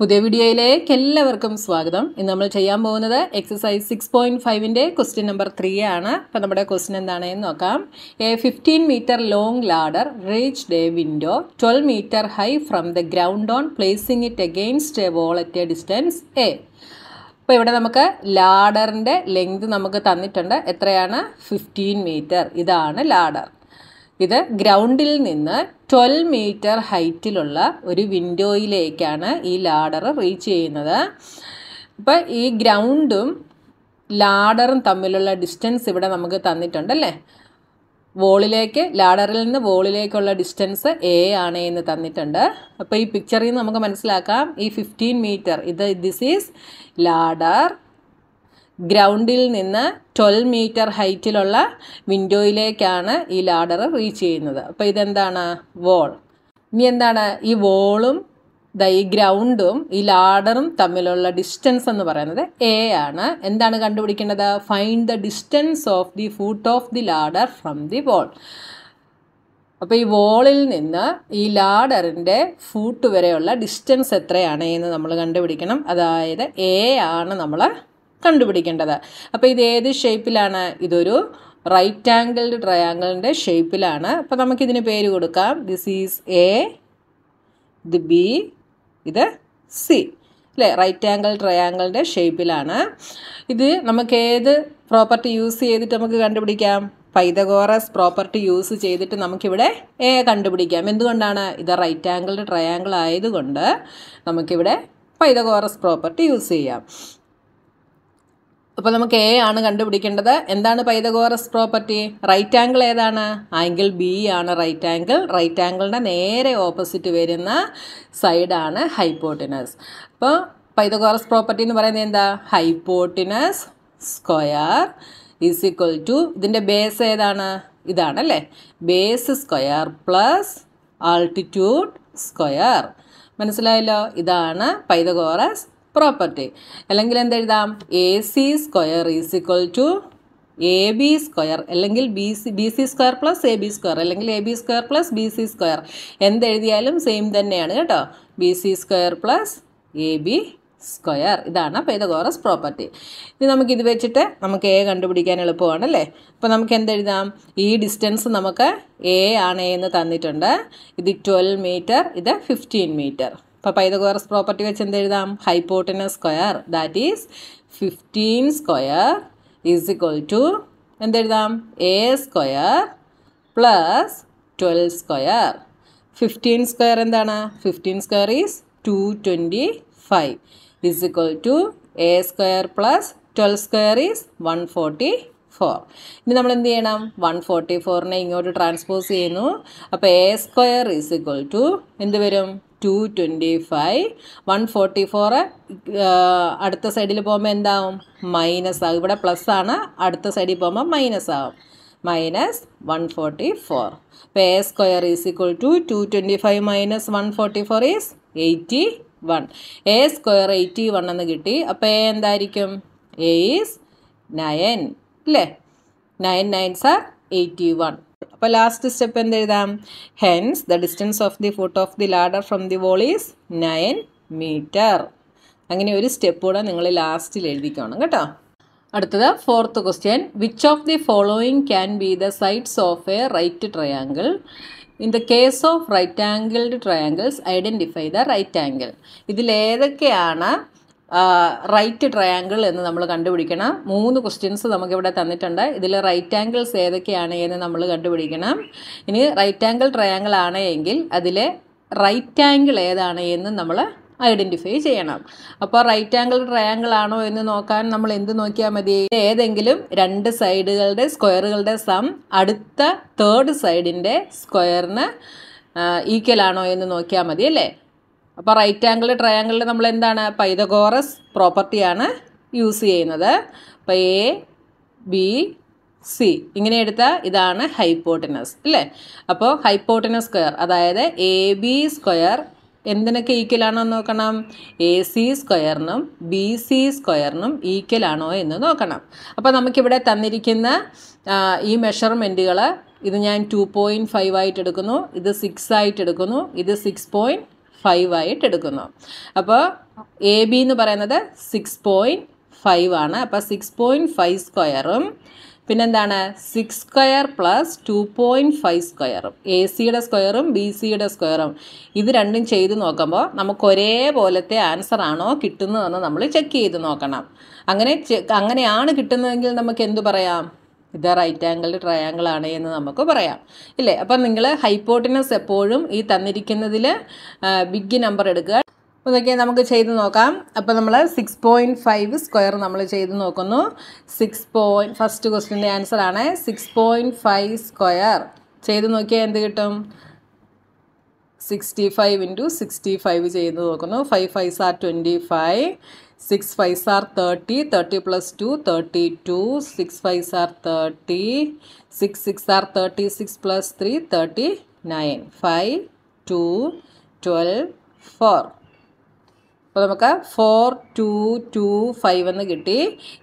പുതിയ വീഡിയോയിലേക്ക് എല്ലാവർക്കും സ്വാഗതം ഇന്ന് നമ്മൾ ചെയ്യാൻ പോകുന്നത് എക്സസൈസ് സിക്സ് പോയിന്റ് ഫൈവിൻ്റെ ക്വസ്റ്റ്യൻ നമ്പർ ത്രീ ആണ് അപ്പോൾ നമ്മുടെ ക്വസ്റ്റ്യൻ എന്താണെന്ന് നോക്കാം a fifteen metre long ladder reach the window twelve metre high from the ground on placing it against a wall at a distance a അപ്പോൾ ഇവിടെ നമുക്ക് ലാഡറിൻ്റെ length നമുക്ക് തന്നിട്ടുണ്ട് എത്രയാണ് ഫിഫ്റ്റീൻ മീറ്റർ ഇതാണ് ലാഡർ ഇത് ഗ്രൗണ്ടിൽ നിന്ന് ട്വൽവ് മീറ്റർ ഹൈറ്റിലുള്ള ഒരു വിൻഡോയിലേക്കാണ് ഈ ലാഡർ റീച്ച് ചെയ്യുന്നത് അപ്പോൾ ഈ ഗ്രൗണ്ടും ലാഡറും തമ്മിലുള്ള ഡിസ്റ്റൻസ് ഇവിടെ നമുക്ക് തന്നിട്ടുണ്ട് അല്ലേ വോളിലേക്ക് ലാഡറിൽ നിന്ന് വോളിലേക്കുള്ള ഡിസ്റ്റൻസ് എ ആണ് എന്ന് തന്നിട്ടുണ്ട് അപ്പോൾ ഈ പിക്ചറിൽ നിന്ന് നമുക്ക് മനസ്സിലാക്കാം ഈ ഫിഫ്റ്റീൻ മീറ്റർ ഇത് ദിസ് ഈസ് ലാഡർ ഗ്രൗണ്ടിൽ നിന്ന് ട്വൽവ് മീറ്റർ ഹൈറ്റിലുള്ള വിൻഡോയിലേക്കാണ് ഈ ലാഡർ റീച്ച് ചെയ്യുന്നത് അപ്പോൾ ഇതെന്താണ് വോൾ ഇനി എന്താണ് ഈ വോളും ഈ ഗ്രൗണ്ടും ഈ ലാഡറും തമ്മിലുള്ള ഡിസ്റ്റൻസ് എന്ന് പറയുന്നത് എ ആണ് എന്താണ് കണ്ടുപിടിക്കേണ്ടത് find the distance of the foot of the ladder from the wall അപ്പോൾ ഈ വോളിൽ നിന്ന് ഈ ലാഡറിൻ്റെ ഫൂട്ട് വരെയുള്ള ഡിസ്റ്റൻസ് എത്രയാണ് എന്ന് നമ്മൾ കണ്ടുപിടിക്കണം അതായത് എ ആണ് നമ്മൾ കണ്ടുപിടിക്കേണ്ടത് അപ്പോൾ ഇത് ഏത് ഷേപ്പിലാണ് ഇതൊരു റൈറ്റ് ആംഗിൾഡ് ട്രയാങ്കിളിൻ്റെ ഷേപ്പിലാണ് അപ്പോൾ നമുക്കിതിന് പേര് കൊടുക്കാം ദിസ് ഈസ് എ ഇത് ബി ഇത് സി അല്ലേ റൈറ്റ് ആംഗിൾ ട്രയാങ്കിളിൻ്റെ ഷേപ്പിലാണ് ഇത് നമുക്ക് ഏത് പ്രോപ്പർട്ടി യൂസ് ചെയ്തിട്ട് നമുക്ക് കണ്ടുപിടിക്കാം പൈതഗോറസ് പ്രോപ്പർട്ടി യൂസ് ചെയ്തിട്ട് നമുക്കിവിടെ എ കണ്ടുപിടിക്കാം എന്തുകൊണ്ടാണ് ഇത് റൈറ്റ് ആംഗിൾഡ് ട്രയാങ്കിൾ ആയതുകൊണ്ട് നമുക്കിവിടെ പൈതഗോറസ് പ്രോപ്പർട്ടി യൂസ് ചെയ്യാം അപ്പോൾ നമുക്ക് എ ആണ് കണ്ടുപിടിക്കേണ്ടത് എന്താണ് പൈതഗോറസ് പ്രോപ്പർട്ടി റൈറ്റ് ആംഗിൾ ഏതാണ് ആംഗിൾ ബി ആണ് റൈറ്റ് ആംഗിൾ റൈറ്റ് ആംഗിളിൻ്റെ നേരെ ഓപ്പോസിറ്റ് വരുന്ന സൈഡാണ് ഹൈപ്പോട്ടിനസ് അപ്പോൾ പൈതഗോറസ് പ്രോപ്പർട്ടി എന്ന് പറയുന്നത് എന്താ hypotenuse square is equal to ഇതിൻ്റെ ബേസ് ഏതാണ് ഇതാണല്ലേ base square plus altitude square മനസ്സിലായല്ലോ ഇതാണ് പൈതഗോറസ് പ്രോപ്പർട്ടി അല്ലെങ്കിൽ എന്തെഴുതാം A C square is equal to A B square അല്ലെങ്കിൽ B C B C square plus A B square അല്ലെങ്കിൽ A B square plus B C square എന്തെഴുതിയാലും same തന്നെയാണ് കേട്ടോ B C square plus A B square ഇതാണ് Pythagoras property ഇനി നമുക്ക് ഇത് വെച്ചിട്ട് നമുക്ക് എ കണ്ടുപിടിക്കാൻ എളുപ്പമാണ് അല്ലേ അപ്പോൾ നമുക്ക് എന്തെഴുതാം ഈ ഡിസ്റ്റൻസ് നമുക്ക് എ ആണ് എന്ന് തന്നിട്ടുണ്ട് ഇത് ട്വൽവ് മീറ്റർ ഇത് ഫിഫ്റ്റീൻ മീറ്റർ അപ്പോൾ പൈതഗോറസ് പ്രോപ്പർട്ടി വെച്ച് എന്തെഴുതാം hypotenuse square that is fifteen square is equal to എന്തെഴുതാം A square plus twelve square fifteen square എന്താണ് fifteen square is two twenty five is equal to A square plus twelve square is one forty four ഇനി നമ്മൾ എന്ത് ചെയ്യണം one forty ഫോറിനെ ഇങ്ങോട്ട് transpose ചെയ്യുന്നു അപ്പോൾ A square is equal to എന്ത് വരും two twenty five one forty four അടുത്ത സൈഡിൽ പോകുമ്പോൾ എന്താവും മൈനസ് ആകും ഇവിടെ പ്ലസ് ആണ് അടുത്ത സൈഡിൽ പോകുമ്പോൾ മൈനസ് ആകും മൈനസ് വൺ ഫോർട്ടി ഫോർ അപ്പം A square is equal to two twenty five minus one forty four is eighty one A square eighty one എന്ന് കിട്ടി അപ്പോൾ എ എന്തായിരിക്കും എ ഈസ് നയൻ അല്ലേ nine nines are eighty one അപ്പോൾ last step എന്ത് എഴുതാം hence the distance of the foot of the ladder from the wall is nine metre അങ്ങനെ ഒരു സ്റ്റെപ്പ് കൂടെ നിങ്ങൾ ലാസ്റ്റിൽ എഴുതിക്കണം കേട്ടോ അടുത്തത് fourth question which of the following can be the sides of a right triangle in the case of right angled triangles identify the right angle ഇതിലേതൊക്കെയാണ് right triangle എന്ന് നമ്മൾ കണ്ടുപിടിക്കണം മൂന്ന് ക്വസ്റ്റ്യൻസ് നമുക്കിവിടെ തന്നിട്ടുണ്ട് ഇതിൽ റൈറ്റ് ആംഗിൾസ് ഏതൊക്കെയാണ് എന്ന് നമ്മൾ കണ്ടുപിടിക്കണം ഇനി റൈറ്റ് ആംഗിൾ ട്രയാങ്കിൾ ആണ് എങ്കിൽ അതിലെ റൈറ്റ് ആംഗിൾ ഏതാണ് എന്ന് നമ്മൾ ഐഡൻറ്റിഫൈ ചെയ്യണം അപ്പോൾ റൈറ്റ് ആംഗിൾ ട്രയാങ്കിൾ ആണോ എന്ന് നോക്കാൻ നമ്മൾ എന്ത് നോക്കിയാൽ മതി ഏതെങ്കിലും രണ്ട് സൈഡുകളുടെ സ്ക്വയറുകളുടെ സം അടുത്ത തേർഡ് സൈഡിൻ്റെ സ്ക്വയറിന് ഈക്വൽ ആണോ എന്ന് നോക്കിയാൽ മതി അല്ലേ അപ്പോൾ റൈറ്റ് ആംഗിൾ ട്രയാംഗിളിൽ നമ്മൾ എന്താണ് പൈതഗോറസ് പ്രോപ്പർട്ടിയാണ് യൂസ് ചെയ്യുന്നത് അപ്പോൾ എ ബി സി ഇങ്ങനെ എടുത്ത ഇതാണ് ഹൈപ്പോട്ടിനസ് അല്ലേ അപ്പോൾ ഹൈപ്പോട്ടിനസ് സ്ക്വയർ അതായത് എ ബി സ്ക്വയർ എന്തിനൊക്കെ ഈക്വലാണോ നോക്കണം എ സി സ്ക്വയറിനും ബി സി സ്ക്വയറിനും ഈക്വലാണോ എന്ന് നോക്കണം അപ്പോൾ നമുക്കിവിടെ തന്നിരിക്കുന്ന ഈ മെഷർമെൻറ്റുകൾ ഇത് ഞാൻ ടു പോയിൻറ്റ് ഫൈവ് ആയിട്ട് എടുക്കുന്നു ഇത് സിക്സ് ആയിട്ട് എടുക്കുന്നു ഇത് സിക്സ് പോയിൻറ്റ് ഫൈവ് ആയിട്ട് എടുക്കുന്നു അപ്പോൾ എ ബി എന്ന് പറയുന്നത് സിക്സ് പോയിൻറ്റ് ഫൈവ് ആണ് അപ്പോൾ സിക്സ് പോയിൻറ്റ് ഫൈവ് സ്ക്വയറും പിന്നെന്താണ് six square plus two point five സ്ക്വയറും എ സിയുടെ സ്ക്വയറും ബി സിയുടെ സ്ക്വയറും ഇത് രണ്ടും ചെയ്ത് നോക്കുമ്പോൾ നമുക്ക് ഒരേപോലത്തെ ആൻസർ ആണോ കിട്ടുന്നതെന്ന് നമ്മൾ ചെക്ക് ചെയ്ത് നോക്കണം അങ്ങനെ അങ്ങനെയാണ് കിട്ടുന്നതെങ്കിൽ നമുക്ക് എന്തു പറയാം ഇത് റൈറ്റ് ആംഗിൾ ട്രയാങ്കിൾ ആണ് എന്ന് നമുക്ക് പറയാം ഇല്ലേ അപ്പം നിങ്ങൾ ഹൈപ്പോട്ടിനസ് എപ്പോഴും ഈ തന്നിരിക്കുന്നതിൽ ബിഗ് നമ്പർ എടുക്കുക ഇതൊക്കെ നമുക്ക് ചെയ്ത് നോക്കാം അപ്പം നമ്മൾ സിക്സ് പോയിൻറ്റ് ഫൈവ് സ്ക്വയർ നമ്മൾ ചെയ്ത് നോക്കുന്നു സിക്സ് പോയിൻറ്റ് ഫസ്റ്റ് ക്വസ്റ്റിൻ്റെ ആൻസർ ആണ് സിക്സ് പോയിൻറ്റ് ഫൈവ് സ്ക്വയർ ചെയ്ത് നോക്കിയാൽ എന്ത് കിട്ടും sixty five into sixty five ചെയ്ത് നോക്കുന്നു five five sir twenty five six five are thirty thirty plus two thirty two six five are thirty six six are thirty six plus three thirty nine five two twelve four അപ്പോൾ നമുക്ക് four to to five എന്ന് കിട്ടി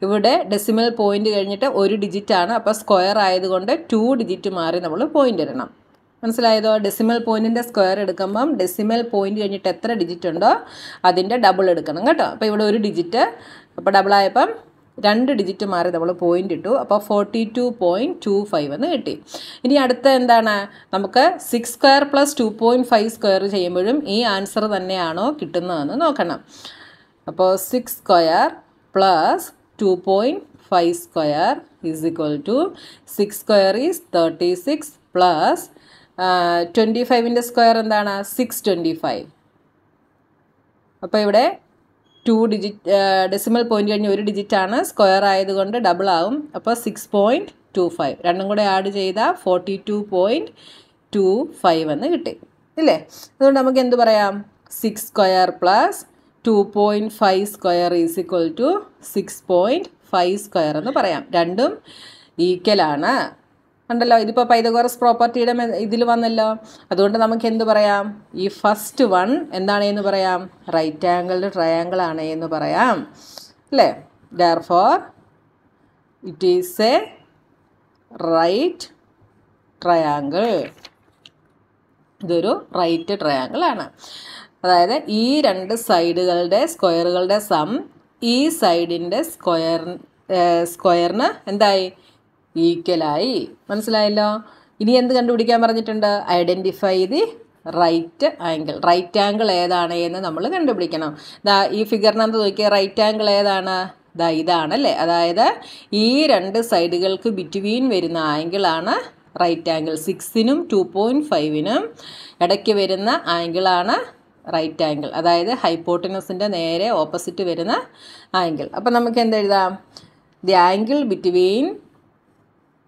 ഇവിടെ decimal point കഴിഞ്ഞിട്ട് ഒരു ഡിജിറ്റാണ് അപ്പോൾ square ആയതുകൊണ്ട് two digit മാറി നമ്മൾ പോയിൻ്റ് ഇടണം മനസ്സിലായതോ ഡെസിമൽ പോയിന്റിന്റെ സ്ക്വയർ എടുക്കുമ്പം ഡെസിമൽ പോയിന്റ് കഴിഞ്ഞിട്ട് എത്ര ഡിജിറ്റ് ഉണ്ടോ അതിൻ്റെ ഡബിൾ എടുക്കണം കേട്ടോ അപ്പോൾ ഇവിടെ ഒരു ഡിജിറ്റ് അപ്പോൾ ഡബിളായപ്പം രണ്ട് ഡിജിറ്റ് മാറി നമ്മൾ പോയിൻ്റ് ഇട്ടു അപ്പോൾ forty two point two five എന്ന് കിട്ടി ഇനി അടുത്ത എന്താണ് നമുക്ക് six square plus two point five square ചെയ്യുമ്പോഴും ഈ ആൻസർ തന്നെയാണോ കിട്ടുന്നതെന്ന് നോക്കണം അപ്പോൾ six square plus two point five square is equal to six square is thirty six plus twenty ഫൈവിൻ്റെ സ്ക്വയർ എന്താണ് സിക്സ് ട്വൻറ്റി ഫൈവ് അപ്പോൾ ഇവിടെ ടു ഡിജിറ്റ് ഡെസിമൽ പോയിൻ്റ് കഴിഞ്ഞ് ഒരു ഡിജിറ്റാണ് സ്ക്വയർ ആയതുകൊണ്ട് ഡബിൾ ആവും അപ്പോൾ സിക്സ് പോയിൻറ്റ് ടു ഫൈവ് രണ്ടും കൂടെ ആഡ് ചെയ്താൽ forty two point two five എന്ന് കിട്ടി ഇല്ലേ അതുകൊണ്ട് നമുക്ക് എന്ത് പറയാം six square plus two point five square is equal to six point five square എന്ന് പറയാം രണ്ടും ഈക്വലാണ് ഉണ്ടല്ലോ ഇതിപ്പോൾ പൈതഗോറസ് പ്രോപ്പർട്ടിയുടെ ഇതിൽ വന്നല്ലോ അതുകൊണ്ട് നമുക്ക് എന്ത് പറയാം ഈ ഫസ്റ്റ് വൺ എന്താണ് എന്ന് പറയാം റൈറ്റ് ആംഗിൾഡ് ട്രയാങ്കിൾ ആണ് എന്ന് പറയാം അല്ലേ therefore it is a right triangle ഇതൊരു റൈറ്റ് ട്രയാങ്കിൾ ആണ് അതായത് ഈ രണ്ട് സൈഡുകളുടെ സ്ക്വയറുകളുടെ സം ഈ സൈഡിൻ്റെ സ്ക്വയർ സ്ക്വയറിന് എന്തായി ഈക്വലായി മനസ്സിലായല്ലോ ഇനി എന്ത് കണ്ടുപിടിക്കാൻ പറഞ്ഞിട്ടുണ്ട് identify the right angle right angle ഏതാണ് എന്ന് നമ്മൾ കണ്ടുപിടിക്കണം ദാ ഈ ഫിഗറിനകത്ത് നോക്കിയ റൈറ്റ് ആംഗിൾ ഏതാണ് ദാ ഇതാണല്ലേ അതായത് ഈ രണ്ട് സൈഡുകൾക്ക് ബിറ്റ്വീൻ വരുന്ന ആംഗിളാണ് റൈറ്റ് ആംഗിൾ സിക്സിനും ടു പോയിൻറ്റ് ഫൈവിനും ഇടയ്ക്ക് വരുന്ന ആംഗിളാണ് റൈറ്റ് ആംഗിൾ അതായത് ഹൈപ്പോട്ടിനസിൻ്റെ നേരെ ഓപ്പോസിറ്റ് വരുന്ന ആംഗിൾ അപ്പം നമുക്ക് എന്തെഴുതാം ദി ആംഗിൾ ബിറ്റ്വീൻ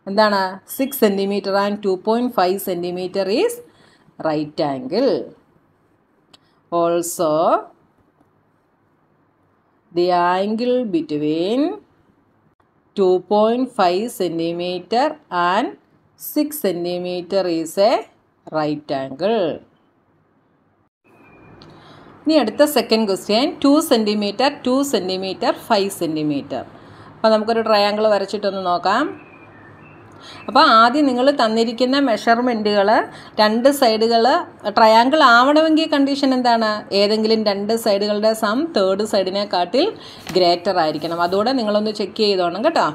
എന്താണ് six centimetre and two point five centimetre is right angle also the angle between two point five centimetre and six centimetre is a right angle ഇനി അടുത്ത second question two centimetre two centimetre five centimetre അപ്പോൾ നമുക്കൊരു triangle വരച്ചിട്ടൊന്ന് നോക്കാം അപ്പോൾ ആദ്യം നിങ്ങൾ തന്നിരിക്കുന്ന മെഷർമെൻറ്റുകൾ രണ്ട് സൈഡുകൾ ട്രയാങ്കിൾ ആവണമെങ്കിൽ കണ്ടീഷൻ എന്താണ് ഏതെങ്കിലും രണ്ട് സൈഡുകളുടെ സം തേർഡ് സൈഡിനെക്കാട്ടിൽ ഗ്രേറ്റർ ആയിരിക്കണം അതോടെ നിങ്ങളൊന്ന് ചെക്ക് ചെയ്തോണം കേട്ടോ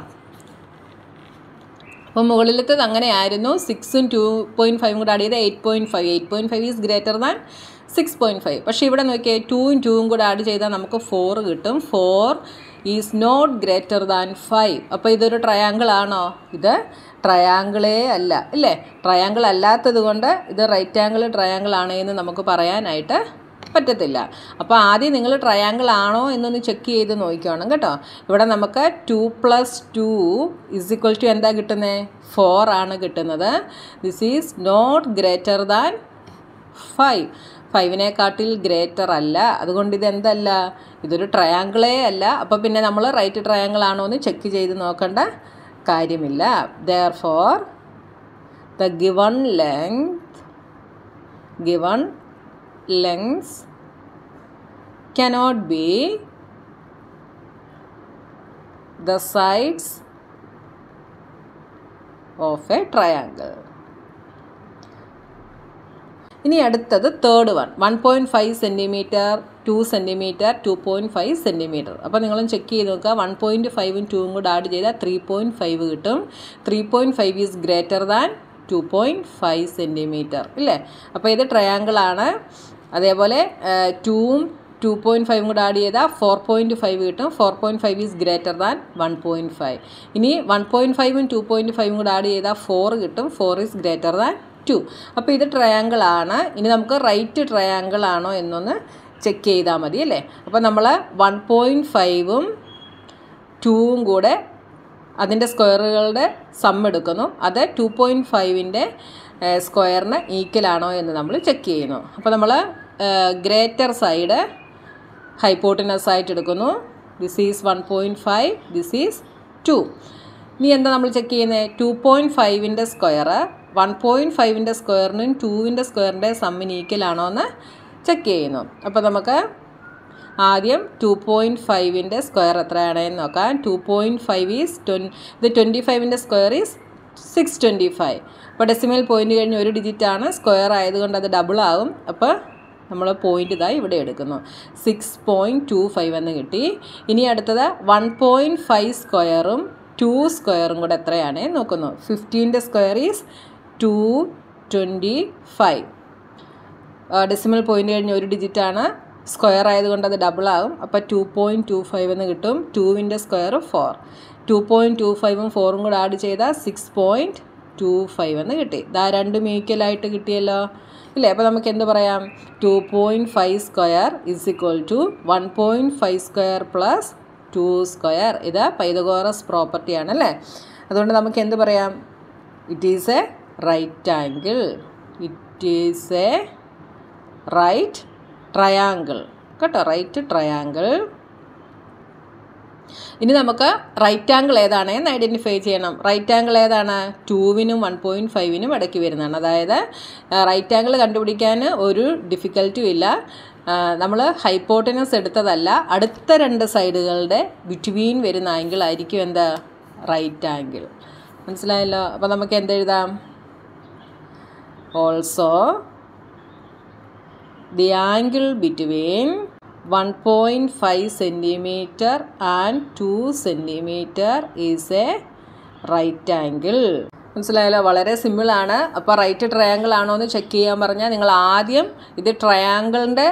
അപ്പോൾ മുകളിലത്തത് അങ്ങനെയായിരുന്നു സിക്സും ടു പോയിൻറ്റ് ഫൈവും കൂടെ ആഡ് ചെയ്ത് eight point five eight point five is greater than six point five പക്ഷേ ഇവിടെ നോക്കിയാൽ ടൂവും ടൂവും കൂടെ ആഡ് ചെയ്താൽ നമുക്ക് ഫോർ കിട്ടും four is not greater than five അപ്പോൾ ഇതൊരു ട്രയാങ്കിൾ ആണോ ഇത് ട്രയാങ്കിളേ അല്ല ഇല്ലേ ട്രയാങ്കിൾ അല്ലാത്തത് കൊണ്ട് ഇത് റൈറ്റ് ആംഗിൾ ട്രയാങ്കിൾ ആണ് എന്ന് നമുക്ക് പറയാനായിട്ട് പറ്റത്തില്ല അപ്പോൾ ആദ്യം നിങ്ങൾ ട്രയാങ്കിൾ ആണോ എന്നൊന്ന് ചെക്ക് ചെയ്ത് നോക്കിക്കോണം കേട്ടോ ഇവിടെ നമുക്ക് two plus two is equal to എന്താ കിട്ടുന്നത് ഫോർ ആണ് കിട്ടുന്നത് this is not greater than five ഫൈവിനെക്കാട്ടിൽ ഗ്രേറ്റർ അല്ല അതുകൊണ്ട് ഇത് എന്തല്ല ഇതൊരു ട്രയാങ്കിളേ അല്ല അപ്പോൾ പിന്നെ നമ്മൾ റൈറ്റ് ട്രയാങ്കിൾ ആണോ എന്ന് ചെക്ക് ചെയ്ത് നോക്കേണ്ട കാര്യമില്ല therefore the given length given lengths cannot be the sides of a triangle ഇനി അടുത്തത് third one one point five centimetre two centimetre two point five centimetre അപ്പോൾ നിങ്ങളും ചെക്ക് ചെയ്ത് നോക്കുക വൺ പോയിൻറ്റ് ഫൈവും ടൂവും കൂടെ ആഡ് ചെയ്താൽ ത്രീ പോയിൻറ്റ് ഫൈവ് കിട്ടും three point five is greater than two point five centimetre ഇല്ലേ അപ്പോൾ ഇത് ട്രയാങ്കിളാണ് അതേപോലെ ടൂവും ടു പോയിൻറ്റ് ഫൈവും കൂടെ ആഡ് ചെയ്താൽ ഫോർ പോയിൻറ്റ് ഫൈവ് കിട്ടും four point five is greater than one point five ഇനി വൺ പോയിൻറ്റ് ഫൈവും ടു പോയിൻറ്റ് ഫൈവും കൂടെ ആഡ് ചെയ്താൽ ഫോർ കിട്ടും four is greater than two അപ്പോൾ ഇത് ട്രയാങ്കിൾ ആണ് ഇനി നമുക്ക് റൈറ്റ് ട്രയാങ്കിൾ ആണോ എന്നൊന്ന് ചെക്ക് ചെയ്താൽ മതി അല്ലേ അപ്പോൾ നമ്മൾ വൺ പോയിൻറ്റ് ഫൈവും ടൂവും കൂടെ അതിൻ്റെ സ്ക്വയറുകളുടെ സം എടുക്കുന്നു അത് ടു പോയിൻറ്റ് ഫൈവിൻ്റെ സ്ക്വയറിന് ഈക്വലാണോ എന്ന് നമ്മൾ ചെക്ക് ചെയ്യുന്നു അപ്പോൾ നമ്മൾ ഗ്രേറ്റർ സൈഡ് ഹൈപ്പോട്ടിനസ് ആയിട്ട് എടുക്കുന്നു this is one point five this is two ഇനി എന്താ നമ്മൾ ചെക്ക് ചെയ്യുന്നത് ടു പോയിൻറ്റ് ഫൈവിൻ്റെ സ്ക്വയർ വൺ പോയിൻറ്റ് ഫൈവിൻ്റെ സ്ക്വയറിനും ടൂവിൻ്റെ സ്ക്വയറിൻ്റെ സമ്മിന് ഈക്വലാണോ എന്ന് ചെക്ക് ചെയ്യുന്നു അപ്പോൾ നമുക്ക് ആദ്യം ടു പോയിൻറ്റ് ഫൈവിൻ്റെ സ്ക്വയർ എത്രയാണെന്ന് നോക്കാം two point five is twenty ഇത് ട്വൻറ്റി ഫൈവിൻ്റെ square is six twenty five അപ്പോൾ ഡെസിമൽ പോയിൻ്റ് കഴിഞ്ഞ് ഒരു ഡിജിറ്റാണ് സ്ക്വയർ ആയതുകൊണ്ട് അത് ഡബിൾ ആകും അപ്പോൾ നമ്മൾ പോയിൻ്റ് ഇതായി ഇവിടെ എടുക്കുന്നു സിക്സ് പോയിൻറ്റ് ടു ഫൈവ് എന്ന് കിട്ടി ഇനി അടുത്തത് വൺ പോയിൻറ്റ് ഫൈവ് സ്ക്വയറും ടു സ്ക്വയറും കൂടെ എത്രയാണ് നോക്കുന്നു ഫിഫ്റ്റീൻ്റെ square is two twenty five decimal point കഴിഞ്ഞ് ഒരു ഡിജിറ്റാണ് സ്ക്വയർ ആയതുകൊണ്ട് അത് ഡബിൾ ആകും അപ്പോൾ ടു പോയിൻറ്റ് ടു ഫൈവ് എന്ന് കിട്ടും ടുവിൻ്റെ square four two point two ഫൈവും ഫോറും കൂടെ ആഡ് ചെയ്താൽ സിക്സ് പോയിൻറ്റ് ടു ഫൈവ് എന്ന് കിട്ടി ഇതാ രണ്ടും ഈക്വലായിട്ട് കിട്ടിയല്ലോ ഇല്ലേ അപ്പോൾ നമുക്ക് എന്ത് പറയാം two point five square is equal to one point five square plus two square ഇത് പൈതഗോറസ് പ്രോപ്പർട്ടിയാണ് അല്ലേ അതുകൊണ്ട് നമുക്ക് എന്ത് പറയാം it is a right angle it is a right triangle കേട്ടോ റൈറ്റ് ട്രയാങ്കിൾ ഇനി നമുക്ക് റൈറ്റ് ആംഗിൾ ഏതാണ് എന്ന് ഐഡൻറ്റിഫൈ ചെയ്യണം റൈറ്റ് ആംഗിൾ ഏതാണ് ടൂവിനും വൺ പോയിൻറ്റ് ഫൈവിനും ഇടയ്ക്ക് വരുന്നതാണ് അതായത് റൈറ്റ് ആംഗിൾ കണ്ടുപിടിക്കാൻ ഒരു ഡിഫിക്കൽറ്റും ഇല്ല നമ്മൾ ഹൈപ്പോട്ടിനസ് എടുത്തതല്ല അടുത്ത രണ്ട് സൈഡുകളുടെ ബിറ്റ്വീൻ വരുന്ന ആംഗിൾ ആയിരിക്കും എന്താ റൈറ്റ് ആംഗിൾ മനസ്സിലായല്ലോ അപ്പോൾ നമുക്ക് എന്തെഴുതാം also the angle between 1.5 centimetre and 2 centimetre is a right angle. മനസ്സിലായല്ലോ വളരെ സിമ്പിളാണ് അപ്പോൾ റൈറ്റ് ട്രയാങ്കിൾ ആണോ എന്ന് ചെക്ക് ചെയ്യാൻ പറഞ്ഞാൽ നിങ്ങൾ ആദ്യം ഇത് ട്രയാങ്കിളിൻ്റെ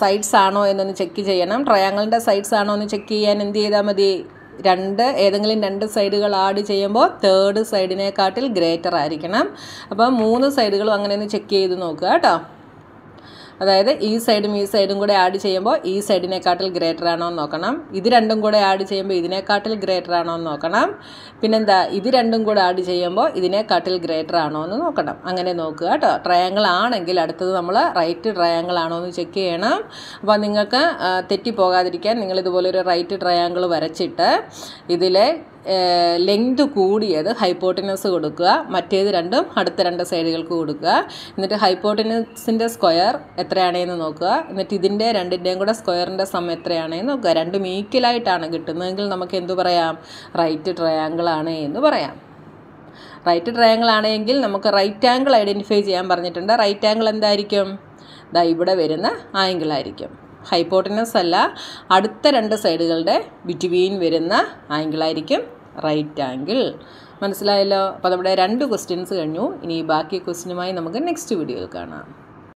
സൈഡ്സ് ആണോ എന്നൊന്ന് ചെക്ക് ചെയ്യണം ട്രയാങ്കിളിൻ്റെ സൈഡ്സ് ആണോ എന്ന് ചെക്ക് ചെയ്യാൻ എന്ത് ചെയ്താൽ മതി രണ്ട് ഏതെങ്കിലും രണ്ട് സൈഡുകൾ ആഡ് ചെയ്യുമ്പോൾ തേർഡ് സൈഡിനെക്കാട്ടിൽ ഗ്രേറ്റർ ആയിരിക്കണം അപ്പോൾ മൂന്ന് സൈഡുകളും അങ്ങനെ ഒന്ന് ചെക്ക് ചെയ്ത് നോക്കുക കേട്ടോ അതായത് ഈ സൈഡും ഈ സൈഡും കൂടെ ആഡ് ചെയ്യുമ്പോൾ ഈ സൈഡിനെക്കാട്ടിൽ ഗ്രേറ്റർ ആണോ എന്ന് നോക്കണം ഇത് രണ്ടും കൂടെ ആഡ് ചെയ്യുമ്പോൾ ഇതിനെക്കാട്ടിൽ ഗ്രേറ്റർ ആണോ എന്ന് നോക്കണം പിന്നെന്താ ഇത് രണ്ടും കൂടെ ആഡ് ചെയ്യുമ്പോൾ ഇതിനെക്കാട്ടിൽ ഗ്രേറ്റർ ആണോ എന്ന് നോക്കണം അങ്ങനെ നോക്കുക കേട്ടോ ട്രയാങ്കിൾ ആണെങ്കിൽ അടുത്തത് നമ്മൾ റൈറ്റ് ട്രയാങ്കിൾ ആണോ എന്ന് ചെക്ക് ചെയ്യണം അപ്പോൾ നിങ്ങൾക്ക് തെറ്റിപ്പോകാതിരിക്കാൻ നിങ്ങളിതുപോലൊരു റൈറ്റ് ട്രയാങ്കിൾ വരച്ചിട്ട് ഇതിലെ ലെങ്ത് കൂടിയത് ഹൈപ്പോട്ടിനസ് കൊടുക്കുക മറ്റേത് രണ്ടും അടുത്ത രണ്ട് സൈഡുകൾക്ക് കൊടുക്കുക എന്നിട്ട് ഹൈപ്പോട്ടിനസിൻ്റെ സ്ക്വയർ എത്രയാണെന്ന് നോക്കുക എന്നിട്ട് ഇതിൻ്റെ രണ്ടിൻ്റെയും കൂടെ സ്ക്വയറിൻ്റെ സം എത്രയാണെന്ന് നോക്കുക രണ്ടും ഈക്വലായിട്ടാണ് കിട്ടുന്നതെങ്കിൽ നമുക്ക് എന്തു പറയാം റൈറ്റ് ട്രയാങ്കിൾ ആണ് എന്ന് പറയാം റൈറ്റ് ട്രയാങ്കിൾ ആണെങ്കിൽ നമുക്ക് റൈറ്റ് ആംഗിൾ ഐഡൻറ്റിഫൈ ചെയ്യാൻ പറഞ്ഞിട്ടുണ്ട് റൈറ്റ് ആംഗിൾ എന്തായിരിക്കും ദാ ഇവിടെ വരുന്ന ആംഗിൾ ആയിരിക്കും ഹൈപ്പോട്ടിനസ് അല്ല അടുത്ത രണ്ട് സൈഡുകളുടെ ബിറ്റ്വീൻ വരുന്ന ആംഗിൾ ആയിരിക്കും റൈറ്റ് ആംഗിൾ മനസ്സിലായല്ലോ അപ്പോൾ നമ്മുടെ രണ്ട് ക്വസ്റ്റ്യൻസ് കഴിഞ്ഞു ഇനി ബാക്കി ക്വസ്റ്റ്യനുമായി നമുക്ക് നെക്സ്റ്റ് വീഡിയോയിൽ കാണാം